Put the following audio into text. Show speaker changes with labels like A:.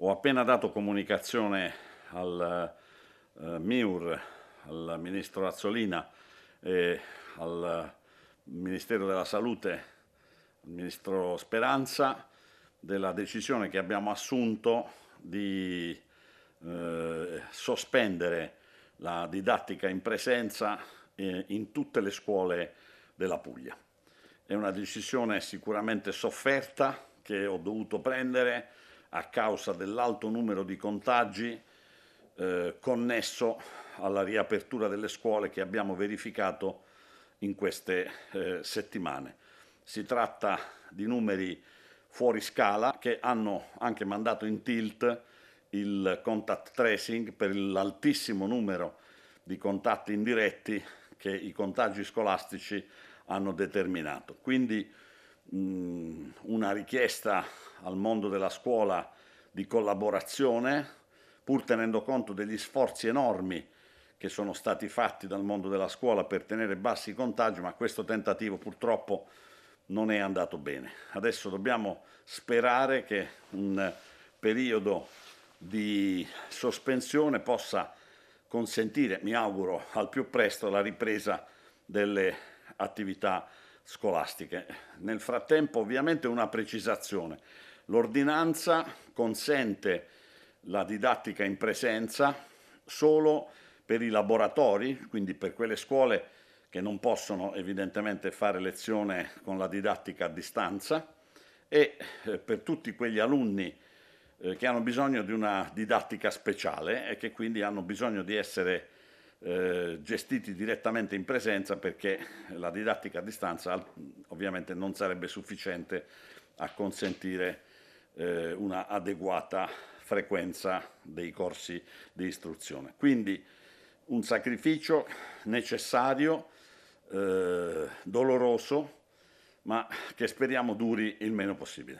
A: Ho appena dato comunicazione al eh, MIUR, al Ministro Azzolina e al Ministero della Salute, al Ministro Speranza, della decisione che abbiamo assunto di eh, sospendere la didattica in presenza eh, in tutte le scuole della Puglia. È una decisione sicuramente sofferta che ho dovuto prendere a causa dell'alto numero di contagi eh, connesso alla riapertura delle scuole che abbiamo verificato in queste eh, settimane. Si tratta di numeri fuori scala che hanno anche mandato in tilt il contact tracing per l'altissimo numero di contatti indiretti che i contagi scolastici hanno determinato. Quindi mh, mm, una richiesta al mondo della scuola di collaborazione, pur tenendo conto degli sforzi enormi che sono stati fatti dal mondo della scuola per tenere bassi i contagi, ma questo tentativo purtroppo non è andato bene. Adesso dobbiamo sperare che un periodo di sospensione possa consentire, mi auguro, al più presto la ripresa delle attività scolastiche. Nel frattempo ovviamente una precisazione. L'ordinanza consente la didattica in presenza solo per i laboratori, quindi per quelle scuole che non possono evidentemente fare lezione con la didattica a distanza e eh, per tutti quegli alunni eh, che hanno bisogno di una didattica speciale e che quindi hanno bisogno di essere eh, gestiti direttamente in presenza perché la didattica a distanza ovviamente non sarebbe sufficiente a consentire eh, una adeguata frequenza dei corsi di istruzione. Quindi un sacrificio necessario, eh, doloroso, ma che speriamo duri il meno possibile.